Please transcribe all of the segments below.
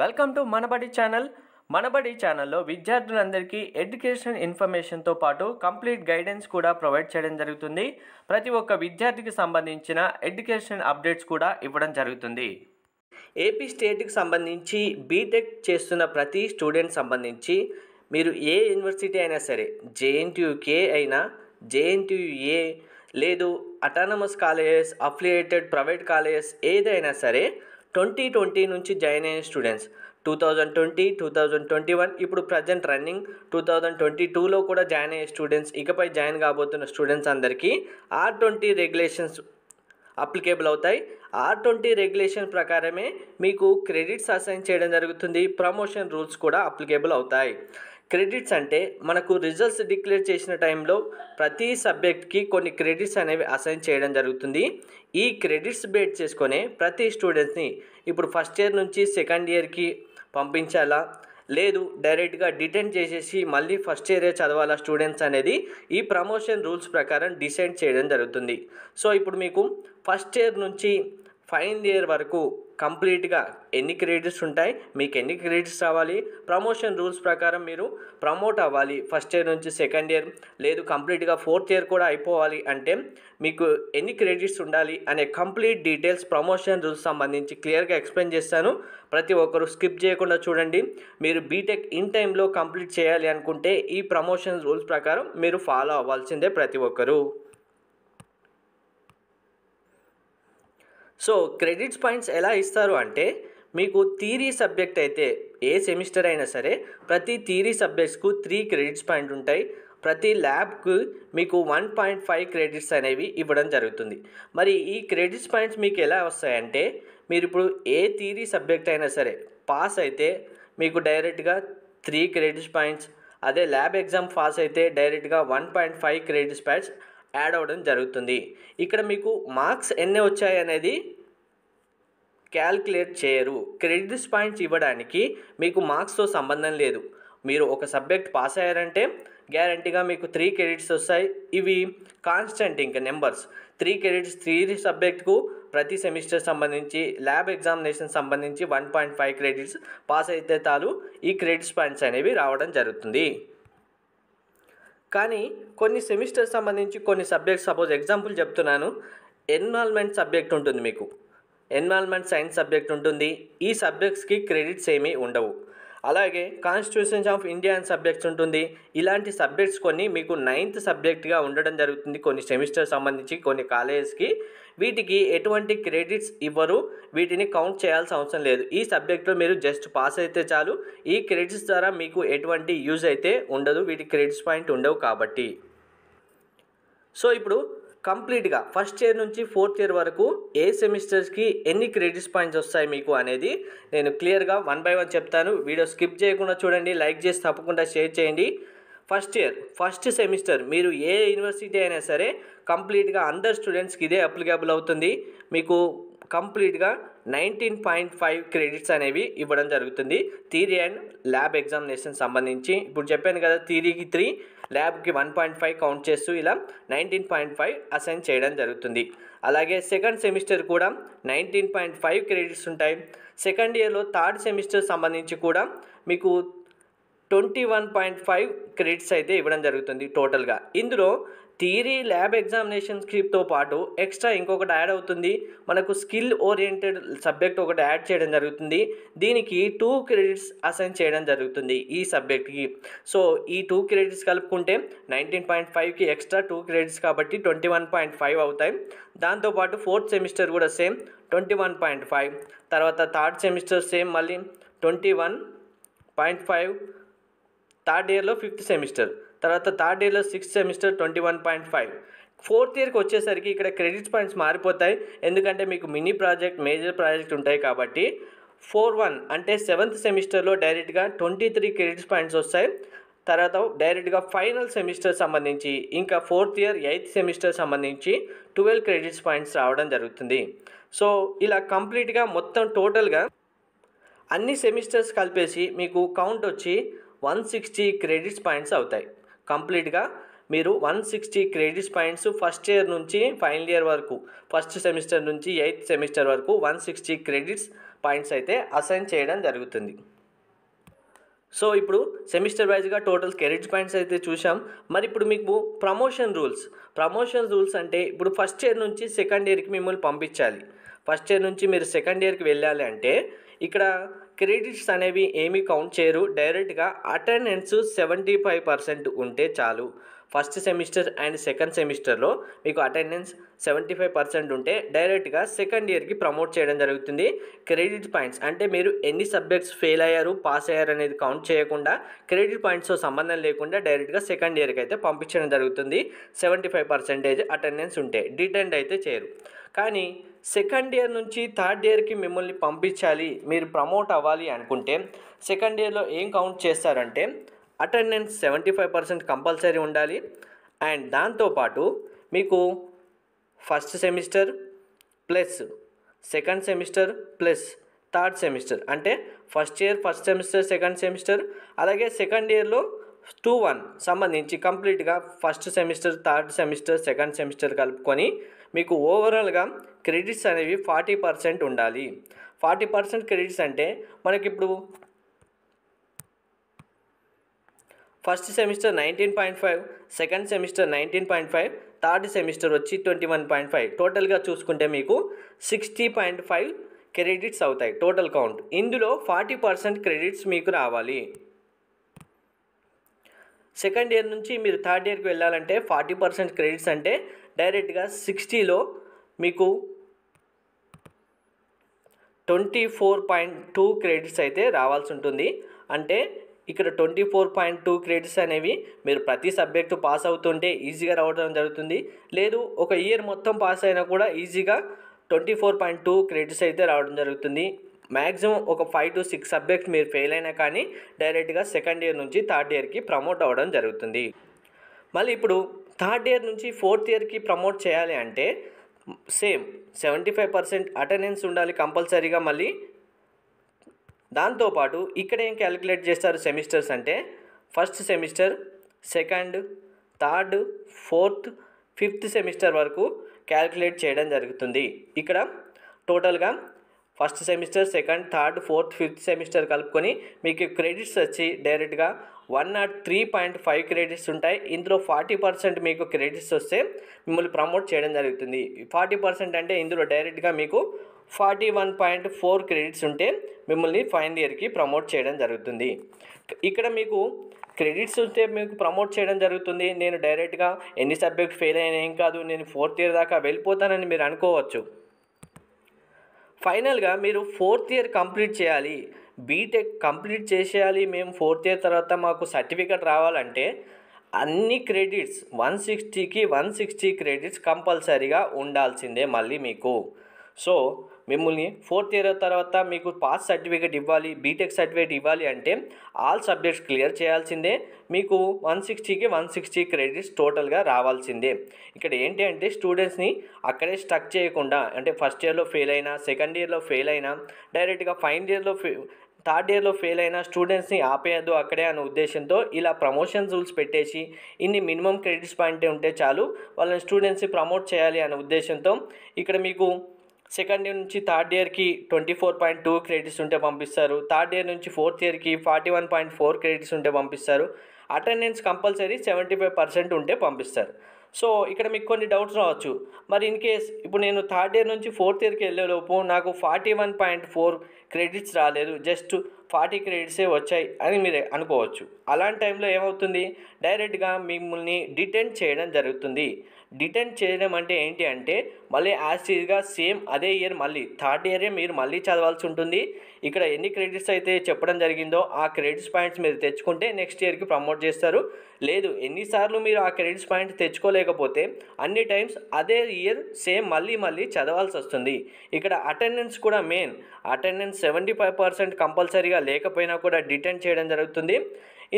welcome to Manabadi channel Manabadi ఛానల్లో విద్యార్థులందరికీ education ఇన్ఫర్మేషన్తో పాటు కంప్లీట్ గైడెన్స్ కూడా ప్రొవైడ్ చేయడం జరుగుతుంది ప్రతి ఒక్క విద్యార్థికి సంబంధించిన ఎడ్యుకేషన్ అప్డేట్స్ కూడా ఇవ్వడం జరుగుతుంది ఏపీ స్టేట్కి సంబంధించి బీటెక్ చేస్తున్న ప్రతి స్టూడెంట్ సంబంధించి మీరు ఏ యూనివర్సిటీ అయినా సరే జేఎన్టీయుకే అయినా జేఎన్టీయుఏ లేదు autonomous colleges affiliated private colleges ఏదైనా సరే ట్వంటీ ట్వంటీ నుంచి జాయిన్ అయిన students two thousand twenty two thousand twenty one ఇప్పుడు present running two thousand twenty టూలో కూడా జాయిన్ అయ్యే స్టూడెంట్స్ ఇకపై జాయిన్ కాబోతున్న స్టూడెంట్స్ అందరికీ ఆర్ ట్వంటీ రెగ్యులేషన్స్ అప్లికేబుల్ అవుతాయి ఆర్ ట్వంటీ రెగ్యులేషన్ ప్రకారమే మీకు క్రెడిట్స్ అసైన్ చేయడం జరుగుతుంది ప్రమోషన్ రూల్స్ కూడా అప్లికేబుల్ అవుతాయి క్రెడిట్స్ అంటే మనకు రిజల్ట్స్ డిక్లేర్ చేసిన టైంలో ప్రతి సబ్జెక్ట్కి కొన్ని క్రెడిట్స్ అనేవి అసైన్ చేయడం జరుగుతుంది ఈ క్రెడిట్స్ బేట్ చేసుకొని ప్రతి స్టూడెంట్స్ని ఇప్పుడు ఫస్ట్ ఇయర్ నుంచి సెకండ్ ఇయర్కి పంపించాలా లేదు డైరెక్ట్గా డిటెన్ చేసేసి మళ్ళీ ఫస్ట్ ఇయర్ చదవాలా స్టూడెంట్స్ అనేది ఈ ప్రమోషన్ రూల్స్ ప్రకారం డిసైడ్ చేయడం జరుగుతుంది సో ఇప్పుడు మీకు ఫస్ట్ ఇయర్ నుంచి ఫైనల్ ఇయర్ వరకు కంప్లీట్గా ఎన్ని క్రెడిట్స్ ఉంటాయి మీకు ఎన్ని క్రెడిట్స్ రావాలి ప్రమోషన్ రూల్స్ ప్రకారం మీరు ప్రమోట్ అవ్వాలి ఫస్ట్ ఇయర్ నుంచి సెకండ్ ఇయర్ లేదు కంప్లీట్గా ఫోర్త్ ఇయర్ కూడా అయిపోవాలి అంటే మీకు ఎన్ని క్రెడిట్స్ ఉండాలి అనే కంప్లీట్ డీటెయిల్స్ ప్రమోషన్ రూల్స్ సంబంధించి క్లియర్గా ఎక్స్ప్లెయిన్ చేస్తాను ప్రతి ఒక్కరు స్కిప్ చేయకుండా చూడండి మీరు బీటెక్ ఇన్ టైంలో కంప్లీట్ చేయాలి అనుకుంటే ఈ ప్రమోషన్ రూల్స్ ప్రకారం మీరు ఫాలో అవ్వాల్సిందే ప్రతి ఒక్కరు సో క్రెడిట్స్ పాయింట్స్ ఎలా ఇస్తారు అంటే మీకు థీరీ సబ్జెక్ట్ అయితే ఏ సెమిస్టర్ అయినా సరే ప్రతి థీరీ సబ్జెక్ట్స్కు త్రీ క్రెడిట్స్ పాయింట్ ఉంటాయి ప్రతి ల్యాబ్కు మీకు వన్ పాయింట్ ఫైవ్ క్రెడిట్స్ అనేవి ఇవ్వడం జరుగుతుంది మరి ఈ క్రెడిట్స్ పాయింట్స్ మీకు ఎలా వస్తాయంటే మీరు ఇప్పుడు ఏ థీరీ సబ్జెక్ట్ అయినా సరే పాస్ అయితే మీకు డైరెక్ట్గా త్రీ క్రెడిట్స్ పాయింట్స్ అదే ల్యాబ్ ఎగ్జామ్ పాస్ అయితే డైరెక్ట్గా one point five credits points add అవ్వడం జరుగుతుంది ఇక్కడ మీకు మార్క్స్ ఎన్ని వచ్చాయి అనేది క్యాల్కులేట్ చేయరు క్రెడిట్స్ పాయింట్స్ ఇవ్వడానికి మీకు మార్క్స్తో సంబంధం లేదు మీరు ఒక సబ్జెక్ట్ పాస్ అయ్యారంటే గ్యారంటీగా మీకు త్రీ క్రెడిట్స్ వస్తాయి ఇవి కాన్స్టెంట్ ఇంకా నెంబర్స్ త్రీ క్రెడిట్స్ త్రీ సబ్జెక్ట్కు ప్రతి సెమిస్టర్ సంబంధించి ల్యాబ్ ఎగ్జామినేషన్ సంబంధించి one point five credits pass అయితే తాలు ఈ క్రెడిట్స్ పాయింట్స్ అనేవి రావడం జరుగుతుంది కానీ కొన్ని సెమిస్టర్ సంబంధించి కొన్ని సబ్జెక్ట్స్ సపోజ్ ఎగ్జాంపుల్ చెప్తున్నాను ఎన్వాల్వ్మెంట్ సబ్జెక్ట్ ఉంటుంది మీకు ఎన్వాల్వ్మెంట్ సైన్స్ సబ్జెక్ట్ ఉంటుంది ఈ సబ్జెక్ట్స్కి క్రెడిట్స్ ఏమీ ఉండవు అలాగే కాన్స్టిట్యూషన్స్ ఆఫ్ ఇండియా అని సబ్జెక్ట్స్ ఉంటుంది ఇలాంటి సబ్జెక్ట్స్ కొన్ని మీకు నైన్త్ సబ్జెక్ట్గా ఉండడం జరుగుతుంది కొన్ని సెమిస్టర్ సంబంధించి కొన్ని కాలేజెస్కి వీటికి ఎటువంటి క్రెడిట్స్ ఇవ్వరు వీటిని కౌంట్ చేయాల్సిన అవసరం లేదు ఈ సబ్జెక్ట్లో మీరు జస్ట్ పాస్ అయితే చాలు ఈ క్రెడిట్స్ ద్వారా మీకు ఎటువంటి యూజ్ అయితే ఉండదు వీటి క్రెడిట్స్ పాయింట్ ఉండవు కాబట్టి సో ఇప్పుడు కంప్లీట్గా ఫస్ట్ ఇయర్ నుంచి ఫోర్త్ ఇయర్ వరకు ఏ సెమిస్టర్స్కి ఎన్ని క్రెడిట్స్ పాయింట్స్ వస్తాయి మీకు అనేది నేను క్లియర్గా వన్ బై వన్ చెప్తాను వీడియో స్కిప్ చేయకుండా చూడండి లైక్ చేసి తప్పకుండా షేర్ చేయండి ఫస్ట్ ఇయర్ ఫస్ట్ సెమిస్టర్ మీరు ఏ యూనివర్సిటీ అయినా సరే కంప్లీట్గా అందరు స్టూడెంట్స్కి ఇదే అప్లికేబుల్ అవుతుంది మీకు కంప్లీట్గా నైన్టీన్ పాయింట్ ఫైవ్ క్రెడిట్స్ అనేవి ఇవ్వడం జరుగుతుంది థీరీ అండ్ ల్యాబ్ ఎగ్జామినేషన్ సంబంధించి ఇప్పుడు చెప్పాను కదా థీరీకి త్రీ ల్యాబ్కి వన్ పాయింట్ ఫైవ్ కౌంట్ చేస్తూ ఇలా నైన్టీన్ పాయింట్ ఫైవ్ అసైన్ చేయడం జరుగుతుంది అలాగే సెకండ్ సెమిస్టర్ కూడా నైన్టీన్ పాయింట్ ఫైవ్ క్రెడిట్స్ ఉంటాయి సెకండ్ ఇయర్లో థర్డ్ సెమిస్టర్ సంబంధించి కూడా మీకు twenty one point five credits అయితే ఇవ్వడం జరుగుతుంది టోటల్గా ఇందులో థియరీ ల్యాబ్ ఎగ్జామినేషన్ స్క్రిప్ట్తో పాటు ఎక్స్ట్రా ఇంకొకటి యాడ్ అవుతుంది మనకు స్కిల్ ఓరియంటెడ్ సబ్జెక్ట్ ఒకటి యాడ్ చేయడం జరుగుతుంది దీనికి టూ క్రెడిట్స్ అసైన్ చేయడం జరుగుతుంది ఈ సబ్జెక్ట్కి సో ఈ టూ క్రెడిట్స్ కలుపుకుంటే నైన్టీన్ పాయింట్ ఫైవ్కి ఎక్స్ట్రా టూ క్రెడిట్స్ కాబట్టి ట్వంటీ వన్ పాయింట్ ఫైవ్ అవుతాయి దాంతోపాటు ఫోర్త్ సెమిస్టర్ కూడా same twenty one point five తర్వాత థర్డ్ సెమిస్టర్ సేమ్ మళ్ళీ twenty one point five third ఇయర్లో ఫిఫ్త్ సెమిస్టర్ తర్వాత థర్డ్ ఇయర్లో sixth semester twenty one point five fourth ఇయర్కి వచ్చేసరికి ఇక్కడ క్రెడిట్స్ పాయింట్స్ మారిపోతాయి ఎందుకంటే మీకు మినీ ప్రాజెక్ట్ మేజర్ ప్రాజెక్ట్ ఉంటాయి కాబట్టి ఫోర్ వన్ అంటే సెవెంత్ సెమిస్టర్లో డైరెక్ట్గా ట్వంటీ త్రీ క్రెడిట్స్ పాయింట్స్ వస్తాయి తర్వాత డైరెక్ట్గా ఫైనల్ సెమిస్టర్ సంబంధించి ఇంకా ఫోర్త్ ఇయర్ ఎయిత్ సెమిస్టర్ సంబంధించి ట్వెల్వ్ క్రెడిట్స్ పాయింట్స్ రావడం జరుగుతుంది సో ఇలా కంప్లీట్గా మొత్తం టోటల్గా అన్ని సెమిస్టర్స్ కలిపేసి మీకు కౌంట్ వచ్చి వన్ సిక్స్టీ క్రెడిట్స్ పాయింట్స్ అవుతాయి కంప్లీట్గా మీరు one sixty credits points first year నుంచి ఫైనల్ ఇయర్ వరకు ఫస్ట్ సెమిస్టర్ నుంచి ఎయిత్ సెమిస్టర్ వరకు వన్ సిక్స్టీ క్రెడిట్స్ పాయింట్స్ అయితే అసైన్ చేయడం జరుగుతుంది సో ఇప్పుడు సెమిస్టర్ వైజ్గా టోటల్ క్రెడిట్స్ పాయింట్స్ అయితే చూసాం మరి ఇప్పుడు మీకు ప్రమోషన్ రూల్స్ ప్రమోషన్ రూల్స్ అంటే ఇప్పుడు ఫస్ట్ ఇయర్ నుంచి సెకండ్ ఇయర్కి మిమ్మల్ని పంపించాలి ఫస్ట్ ఇయర్ నుంచి మీరు సెకండ్ ఇయర్కి వెళ్ళాలి అంటే ఇక్కడ క్రెడిట్స్ అనేవి ఏమీ కౌంట్ చేయరు డైరెక్ట్గా అటెండెన్స్ సెవెంటీ ఫైవ్ పర్సెంట్ ఉంటే చాలు ఫస్ట్ సెమిస్టర్ అండ్ సెకండ్ సెమిస్టర్లో మీకు అటెండెన్స్ సెవెంటీ ఫైవ్ పర్సెంట్ ఉంటే డైరెక్ట్గా సెకండ్ ఇయర్కి ప్రమోట్ చేయడం జరుగుతుంది క్రెడిట్ పాయింట్స్ అంటే మీరు ఎన్ని సబ్జెక్ట్స్ ఫెయిల్ అయ్యారు పాస్ అయ్యారు అనేది కౌంట్ చేయకుండా క్రెడిట్ పాయింట్స్తో సంబంధం లేకుండా డైరెక్ట్గా సెకండ్ ఇయర్కి అయితే పంపించడం జరుగుతుంది సెవెంటీ ఫైవ్ పర్సెంటేజ్ అటెండెన్స్ ఉంటే డిటెండ్ అయితే చేయరు కానీ సెకండ్ ఇయర్ నుంచి థర్డ్ ఇయర్కి మిమ్మల్ని పంపించాలి మీరు ప్రమోట్ అవ్వాలి అనుకుంటే సెకండ్ ఇయర్లో ఏం కౌంట్ చేస్తారంటే attendance seventy five percent compulsory ఉండాలి అండ్ దాంతోపాటు మీకు first semester plus second semester plus third semester అంటే first year first semester second semester అలాగే సెకండ్ ఇయర్లో టూ వన్ సంబంధించి కంప్లీట్గా first semester third semester second semester కలుపుకొని మీకు ఓవరాల్గా క్రెడిట్స్ అనేవి ఫార్టీ పర్సెంట్ ఉండాలి ఫార్టీ పర్సెంట్ క్రెడిట్స్ అంటే మనకి ఇప్పుడు first semester nineteen point five second semester nineteen point five third semester వచ్చి ట్వంటీ వన్ పాయింట్ ఫైవ్ టోటల్గా చూసుకుంటే మీకు సిక్స్టీ పాయింట్ ఫైవ్ క్రెడిట్స్ అవుతాయి టోటల్ కౌంట్ ఇందులో ఫార్టీ పర్సెంట్ క్రెడిట్స్ మీకు రావాలి సెకండ్ ఇయర్ నుంచి మీరు థర్డ్ ఇయర్కి వెళ్ళాలంటే ఫార్టీ పర్సెంట్ క్రెడిట్స్ అంటే డైరెక్ట్గా సిక్స్టీలో మీకు twenty four point two credits అయితే రావాల్సి ఉంటుంది అంటే ఇక్కడ twenty four point two credits అనేవి మీరు ప్రతి సబ్జెక్టు పాస్ అవుతుంటే ఈజీగా రావడం జరుగుతుంది లేదు ఒక ఇయర్ మొత్తం పాస్ అయినా కూడా ఈజీగా twenty four point two credits అయితే రావడం జరుగుతుంది మ్యాక్సిమం ఒక ఫైవ్ టు సిక్స్ సబ్జెక్ట్స్ మీరు ఫెయిల్ అయినా కానీ డైరెక్ట్గా సెకండ్ ఇయర్ నుంచి థర్డ్ ఇయర్కి ప్రమోట్ అవ్వడం జరుగుతుంది మళ్ళీ ఇప్పుడు థర్డ్ ఇయర్ నుంచి ఫోర్త్ ఇయర్కి ప్రమోట్ చేయాలి అంటే same seventy five percent attendance ఉండాలి కంపల్సరీగా మళ్ళీ దాంతోపాటు ఇక్కడ ఏం క్యాలిక్యులేట్ చేస్తారు సెమిస్టర్స్ అంటే first semester second third fourth fifth semester వరకు క్యాలిక్యులేట్ చేయడం జరుగుతుంది ఇక్కడ టోటల్గా first semester second third fourth fifth semester కలుపుకొని మీకు క్రెడిట్స్ వచ్చి డైరెక్ట్గా one nought three point five credits ఉంటాయి ఇందులో ఫార్టీ పర్సెంట్ మీకు క్రెడిట్స్ వస్తే మిమ్మల్ని ప్రమోట్ చేయడం జరుగుతుంది ఫార్టీ పర్సెంట్ అంటే ఇందులో డైరెక్ట్గా మీకు forty one point four credits ఉంటే మిమ్మల్ని ఫైనల్ ఇయర్కి ప్రమోట్ చేయడం జరుగుతుంది ఇక్కడ మీకు క్రెడిట్స్ ఉంటే మీకు ప్రమోట్ చేయడం జరుగుతుంది నేను డైరెక్ట్గా ఎన్ని సబ్జెక్ట్ ఫెయిల్ అయినా ఏం కాదు నేను ఫోర్త్ ఇయర్ దాకా వెళ్ళిపోతానని మీరు అనుకోవచ్చు ఫైనల్గా మీరు ఫోర్త్ ఇయర్ కంప్లీట్ చేయాలి బీటెక్ కంప్లీట్ చేసేయాలి మేము ఫోర్త్ ఇయర్ తర్వాత మాకు సర్టిఫికెట్ రావాలంటే అన్ని క్రెడిట్స్ వన్ సిక్స్టీకి వన్ సిక్స్టీ క్రెడిట్స్ కంపల్సరీగా ఉండాల్సిందే మళ్ళీ మీకు సో మిమ్మల్ని ఫోర్త్ ఇయర్ తర్వాత మీకు పాస్ సర్టిఫికేట్ ఇవ్వాలి బీటెక్ సర్టిఫికేట్ ఇవ్వాలి అంటే ఆల్ సబ్జెక్ట్స్ క్లియర్ చేయాల్సిందే మీకు వన్ సిక్స్టీకి వన్ సిక్స్టీ క్రెడిట్స్ టోటల్గా రావాల్సిందే ఇక్కడ ఏంటి అంటే స్టూడెంట్స్ని అక్కడే స్ట్రక్ చేయకుండా అంటే ఫస్ట్ ఇయర్లో ఫెయిల్ అయినా సెకండ్ ఇయర్లో ఫెయిల్ అయినా డైరెక్ట్గా ఫైనల్ ఇయర్లో థర్డ్ ఇయర్లో ఫెయిల్ అయిన స్టూడెంట్స్ని ఆపేయద్దు అక్కడే అనే ఉద్దేశంతో ఇలా ప్రమోషన్ రూల్స్ పెట్టేసి ఇన్ని మినిమం క్రెడిట్స్ పాయింట్ ఉంటే చాలు వాళ్ళని స్టూడెంట్స్ని ప్రమోట్ చేయాలి అనే ఉద్దేశంతో ఇక్కడ మీకు సెకండ్ ఇయర్ నుంచి థర్డ్ ఇయర్కి twenty four point two credits ఉంటే పంపిస్తారు థర్డ్ ఇయర్ నుంచి ఫోర్త్ ఇయర్కి forty one point four credits ఉంటే పంపిస్తారు attendance compulsory seventy five percent ఉంటే పంపిస్తారు సో ఇక్కడ మీకు కొన్ని డౌట్స్ రావచ్చు మరి ఇన్ కేస్ ఇప్పుడు నేను థర్డ్ ఇయర్ నుంచి ఫోర్త్ ఇయర్కి వెళ్ళేలోపు నాకు forty one point four credits రాలేదు జస్ట్ ఫార్టీ క్రెడిట్సే వచ్చాయి అని మీరు అనుకోవచ్చు అలాంటి టైంలో ఏమవుతుంది డైరెక్ట్గా మిమ్మల్ని డిటెండ్ చేయడం జరుగుతుంది డిటైన్ చేయడం అంటే ఏంటి అంటే మళ్ళీ యాసిడ్గా సేమ్ అదే ఇయర్ మళ్ళీ థర్డ్ ఇయరే మీరు మళ్ళీ చదవాల్సి ఉంటుంది ఇక్కడ ఎన్ని క్రెడిట్స్ అయితే చెప్పడం జరిగిందో ఆ క్రెడిట్స్ పాయింట్స్ మీరు తెచ్చుకుంటే నెక్స్ట్ ఇయర్కి ప్రమోట్ చేస్తారు లేదు ఎన్నిసార్లు మీరు ఆ క్రెడిట్స్ పాయింట్స్ తెచ్చుకోలేకపోతే అన్ని టైమ్స్ అదే ఇయర్ సేమ్ మళ్ళీ మళ్ళీ చదవాల్సి వస్తుంది ఇక్కడ అటెండెన్స్ కూడా main attendance seventy five percent కంపల్సరీగా లేకపోయినా కూడా డిటెండ్ చేయడం జరుగుతుంది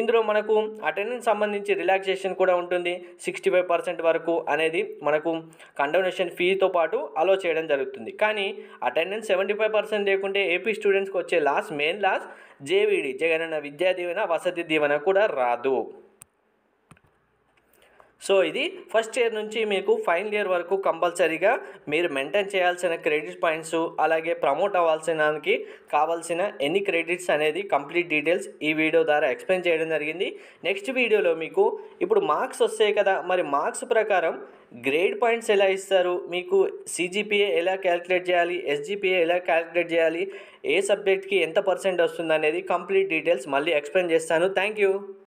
ఇందులో మనకు అటెండెన్స్ సంబంధించి రిలాక్సేషన్ కూడా ఉంటుంది సిక్స్టీ ఫైవ్ పర్సెంట్ వరకు అనేది మనకు కండోనేషన్ ఫీజుతో పాటు అలో చేయడం జరుగుతుంది కానీ అటెండెన్స్ సెవెంటీ ఫైవ్ పర్సెంట్ లేకుంటే ఏపీ స్టూడెంట్స్కి వచ్చే loss main loss JVD Jagananna Vidya Deevena వసతి దీవెన కూడా రాదు సో ఇది ఫస్ట్ ఇయర్ నుంచి మీకు ఫైనల్ ఇయర్ వరకు కంపల్సరీగా మీరు మెయింటైన్ చేయాల్సిన క్రెడిట్ పాయింట్స్ అలాగే ప్రమోట్ అవ్వాల్సిన దానికి కావాల్సిన ఎన్ని క్రెడిట్స్ అనేది కంప్లీట్ డీటెయిల్స్ ఈ వీడియో ద్వారా ఎక్స్ప్లెయిన్ చేయడం జరిగింది నెక్స్ట్ వీడియోలో మీకు ఇప్పుడు మార్క్స్ వస్తాయి కదా మరి మార్క్స్ ప్రకారం గ్రేడ్ పాయింట్స్ ఎలా ఇస్తారు మీకు సీజీపీఏ ఎలా క్యాలిక్యులేట్ చేయాలి ఎస్జీపీఏ ఎలా క్యాలిక్యులేట్ చేయాలి ఏ సబ్జెక్ట్కి ఎంత పర్సెంట్ వస్తుంది అనేది కంప్లీట్ డీటెయిల్స్ మళ్ళీ ఎక్స్ప్లెయిన్ చేస్తాను థ్యాంక్ యూ